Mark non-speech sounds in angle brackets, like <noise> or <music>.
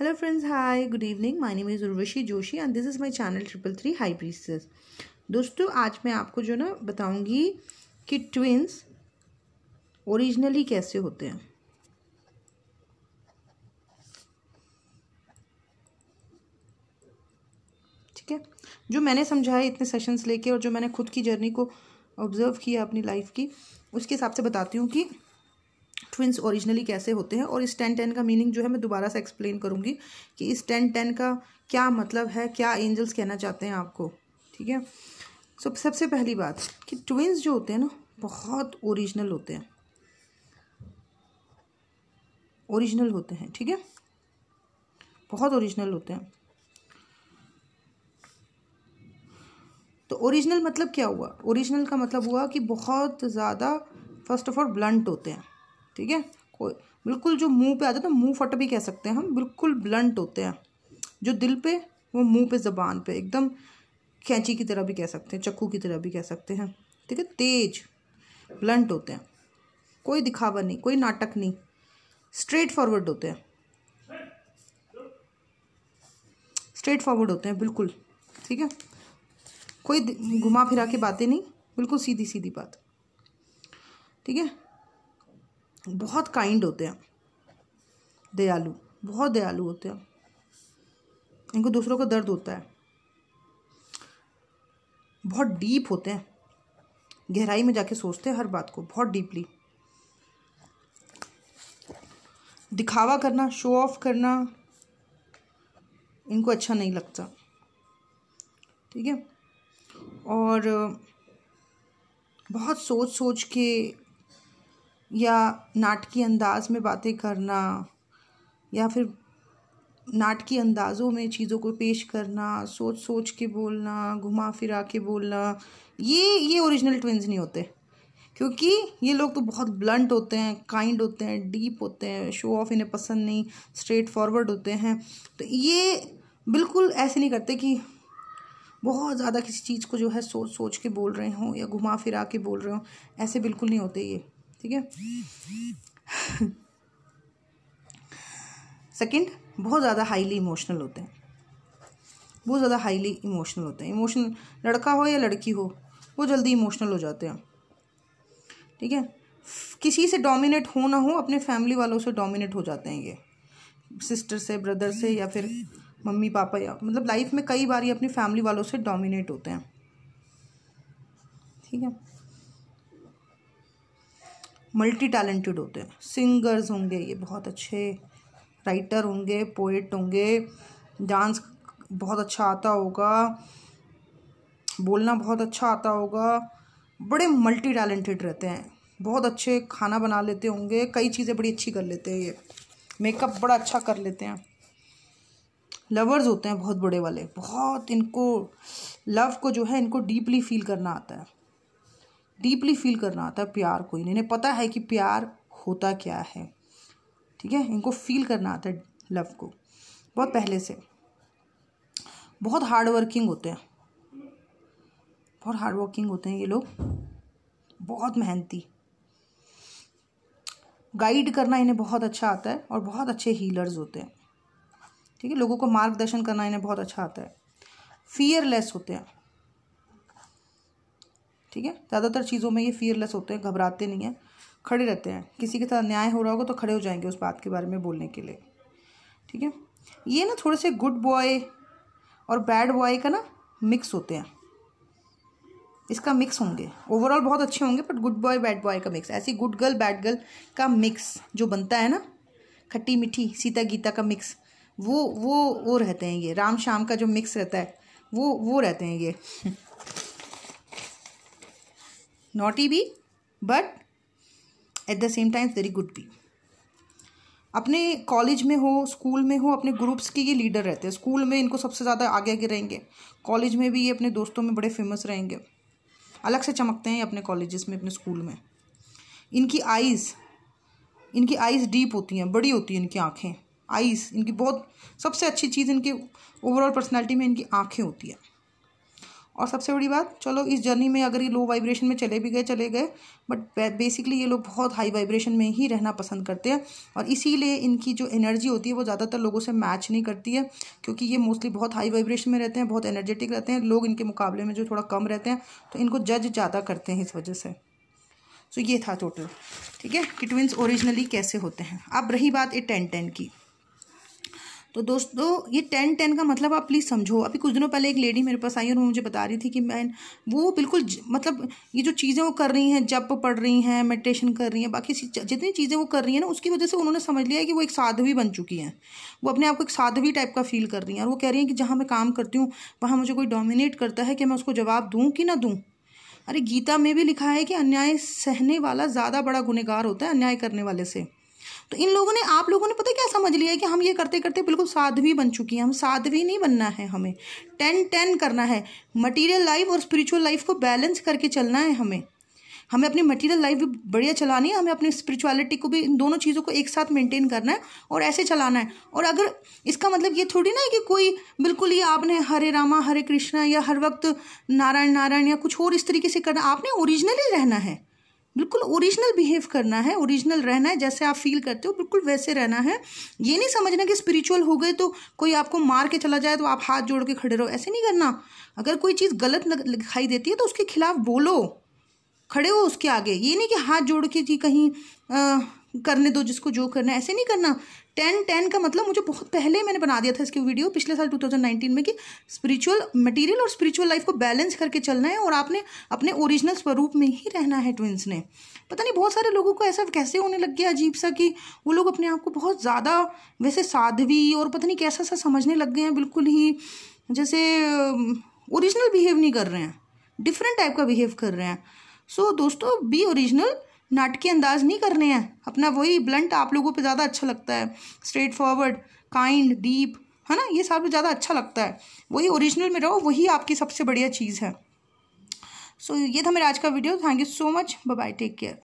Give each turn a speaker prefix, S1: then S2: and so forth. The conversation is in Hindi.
S1: hello friends hi good evening my name is Urvashi Joshi and this is my channel triple three high prices दोस्तों आज मैं आपको जो ना बताऊंगी कि ट्विंस ओरिजिनली कैसे होते हैं ठीक है जो मैंने समझाया इतने सेशंस लेके और जो मैंने खुद की जर्नी को ऑब्जर्व किया अपनी लाइफ की उसके हिसाब से बताती हूँ कि ट्विंस ओरिजिनली कैसे होते हैं और इस टेन टेन का मीनिंग जो है मैं दोबारा से एक्सप्लेन करूँगी कि इस टेन टेन का क्या मतलब है क्या एंजल्स कहना चाहते हैं आपको ठीक है सो so, सबसे पहली बात कि ट्विंस जो होते हैं ना बहुत ओरिजिनल होते हैं ओरिजिनल होते हैं ठीक है बहुत ओरिजिनल होते हैं तो ओरिजिनल मतलब क्या हुआ ओरिजिनल का मतलब हुआ कि बहुत ज़्यादा फर्स्ट ऑफ ऑल ब्लंट होते हैं ठीक है कोई बिल्कुल जो मुंह पे आ जाता है मुंह फट भी कह सकते हैं हम बिल्कुल ब्लंट होते हैं जो दिल पे वो मुंह पे जबान पे एकदम कैंची की तरह भी कह सकते हैं चक्कू की तरह भी कह सकते हैं ठीक है तेज ब्लंट होते हैं कोई दिखावा नहीं कोई नाटक नहीं स्ट्रेट फॉरवर्ड होते हैं स्ट्रेट फॉरवर्ड होते हैं बिल्कुल ठीक है कोई घुमा फिरा के बातें नहीं बिल्कुल सीधी सीधी बात ठीक है बहुत काइंड होते हैं दयालु बहुत दयालु होते हैं इनको दूसरों का दर्द होता है बहुत डीप होते हैं गहराई में जाके सोचते हैं हर बात को बहुत डीपली दिखावा करना शो ऑफ करना इनको अच्छा नहीं लगता ठीक है और बहुत सोच सोच के या नाटकीय अंदाज में बातें करना या फिर नाटकीय अंदाज़ों में चीज़ों को पेश करना सोच सोच के बोलना घुमा फिरा के बोलना ये ये ओरिजिनल ट्विन्स नहीं होते क्योंकि ये लोग तो बहुत ब्लंट होते हैं काइंड होते हैं डीप होते हैं शो ऑफ इन्हें पसंद नहीं स्ट्रेट फॉरवर्ड होते हैं तो ये बिल्कुल ऐसे नहीं करते कि बहुत ज़्यादा किसी चीज़ को जो है सोच सोच के बोल रहे हों या घुमा फिरा के बोल रहे हों ऐसे बिल्कुल नहीं होते ये ठीक है सेकंड बहुत ज़्यादा हाईली इमोशनल होते हैं बहुत ज़्यादा हाईली इमोशनल होते हैं इमोशन लड़का हो या लड़की हो वो जल्दी इमोशनल हो जाते हैं ठीक है किसी से डोमिनेट हो ना हो अपने फैमिली वालों से डोमिनेट हो जाते हैं ये सिस्टर से ब्रदर से या फिर मम्मी पापा या मतलब लाइफ में कई बार ये अपनी फैमिली वालों से डोमिनेट होते हैं ठीक है मल्टी टैलेंटेड होते हैं सिंगर्स होंगे ये बहुत अच्छे राइटर होंगे पोइट होंगे डांस बहुत अच्छा आता होगा बोलना बहुत अच्छा आता होगा बड़े मल्टी टैलेंटेड रहते हैं बहुत अच्छे खाना बना लेते होंगे कई चीज़ें बड़ी अच्छी कर लेते हैं ये मेकअप बड़ा अच्छा कर लेते हैं लवर्स होते हैं बहुत बड़े वाले बहुत इनको लव को जो है इनको डीपली फील करना आता है डीपली फील करना आता है प्यार को इन्हें पता है कि प्यार होता क्या है ठीक है इनको फील करना आता है लव को बहुत पहले से बहुत हार्ड वर्किंग होते हैं बहुत हार्ड वर्किंग होते हैं ये लोग बहुत मेहनती गाइड करना इन्हें बहुत अच्छा आता है और बहुत अच्छे हीलर्स होते हैं ठीक है लोगों को मार्गदर्शन करना इन्हें बहुत अच्छा आता है फियरलेस होते हैं ठीक है ज़्यादातर चीज़ों में ये फियरलेस होते हैं घबराते नहीं हैं खड़े रहते हैं किसी के साथ न्याय हो रहा होगा तो खड़े हो जाएंगे उस बात के बारे में बोलने के लिए ठीक है ये ना थोड़े से गुड बॉय और बैड बॉय का ना मिक्स होते हैं इसका मिक्स होंगे ओवरऑल बहुत अच्छे होंगे but good boy bad boy का मिक्स ऐसी गुड गर्ल बैड गर्ल का मिक्स जो बनता है ना खट्टी मीठी सीता गीता का मिक्स वो वो वो रहते हैं ये राम शाम का जो मिक्स रहता है वो वो रहते हैं ये <laughs> naughty bee but at the same time very good be अपने कॉलेज में हो स्कूल में हो अपने ग्रुप्स के ये लीडर रहते हैं स्कूल में इनको सबसे ज़्यादा आगे आगे रहेंगे कॉलेज में भी ये अपने दोस्तों में बड़े फेमस रहेंगे अलग से चमकते हैं अपने कॉलेजेस में अपने स्कूल में इनकी आइज़ इनकी आइज़ डीप होती हैं बड़ी होती हैं इनकी आँखें आइज़ इनकी बहुत सबसे अच्छी चीज़ इनकी ओवरऑल पर्सनैलिटी में इनकी आँखें होती हैं और सबसे बड़ी बात चलो इस जर्नी में अगर ये लो वाइब्रेशन में चले भी गए चले गए बट बेसिकली ये लोग बहुत हाई वाइब्रेशन में ही रहना पसंद करते हैं और इसीलिए इनकी जो एनर्जी होती है वो ज़्यादातर लोगों से मैच नहीं करती है क्योंकि ये मोस्टली बहुत हाई वाइब्रेशन में रहते हैं बहुत एनर्जेटिक रहते हैं लोग इनके मुकाबले में जो थोड़ा कम रहते हैं तो इनको जज ज़्यादा करते हैं इस वजह से सो ये था टोटल ठीक है कि ट्विंस ओरिजिनली कैसे होते हैं अब रही बात ए टेन टेन की तो दोस्तों ये टेन टेन का मतलब आप प्लीज़ समझो अभी कुछ दिनों पहले एक लेडी मेरे पास आई और वो मुझे बता रही थी कि मैं वो बिल्कुल मतलब ये जो चीज़ें वो कर रही हैं जप पढ़ रही हैं मेडिटेशन कर रही हैं बाकी जितनी चीज़ें वो कर रही हैं ना उसकी वजह से उन्होंने समझ लिया है कि वो एक साधवी बन चुकी हैं वो अपने आप को एक साधवी टाइप का फील कर रही हैं और वो कह रही हैं कि जहाँ मैं काम करती हूँ वहाँ मुझे कोई डोमिनेट करता है कि मैं उसको जवाब दूँ कि ना दूँ अरे गीता में भी लिखा है कि अन्याय सहने वाला ज़्यादा बड़ा गुनहगार होता है अन्याय करने वाले से तो इन लोगों ने आप लोगों ने पता क्या समझ लिया है कि हम ये करते करते बिल्कुल साध्वी बन चुकी हैं हम साध्वी नहीं बनना है हमें टेन टेन करना है मटीरियल लाइफ और स्पिरिचुअल लाइफ को बैलेंस करके चलना है हमें हमें अपनी मटेरियल लाइफ भी बढ़िया चलानी है हमें अपनी स्पिरिचुअलिटी को भी इन दोनों चीज़ों को एक साथ मेंटेन करना है और ऐसे चलाना है और अगर इसका मतलब ये थोड़ी ना है कि कोई बिल्कुल ही आपने हरे रामा हरे कृष्णा या हर वक्त नारायण नारायण या कुछ और इस तरीके से करना आपने ओरिजिनली रहना है बिल्कुल ओरिजिनल बिहेव करना है ओरिजिनल रहना है जैसे आप फील करते हो बिल्कुल वैसे रहना है ये नहीं समझना कि स्पिरिचुअल हो गए तो कोई आपको मार के चला जाए तो आप हाथ जोड़ के खड़े रहो ऐसे नहीं करना अगर कोई चीज़ गलत दिखाई देती है तो उसके खिलाफ बोलो खड़े हो उसके आगे ये नहीं कि हाथ जोड़ के जी कहीं आ, करने दो जिसको जो करना है ऐसे नहीं करना टेन टेन का मतलब मुझे बहुत पहले मैंने बना दिया था इसकी वीडियो पिछले साल 2019 में कि स्पिरिचुअल मटेरियल और स्पिरिचुअल लाइफ को बैलेंस करके चलना है और आपने अपने ओरिजिनल स्वरूप में ही रहना है ट्विंस ने पता नहीं बहुत सारे लोगों को ऐसा कैसे होने लग गया अजीब सा कि वो लोग अपने आप को बहुत ज़्यादा वैसे साधवी और पता नहीं कैसा सा समझने लग गए हैं बिल्कुल ही जैसे ओरिजिनल बिहेव नहीं कर रहे हैं डिफरेंट टाइप का बिहेव कर रहे हैं सो so, दोस्तों बी ओरिजिनल नाटकी अंदाज नहीं करने हैं अपना वही ब्लंट आप लोगों पे ज़्यादा अच्छा लगता है स्ट्रेट फॉरवर्ड काइंड डीप है ना ये सब ज़्यादा अच्छा लगता है वही ओरिजिनल में रहो वही आपकी सबसे बढ़िया चीज़ है सो so, ये था मेरा आज का video thank you so much bye take care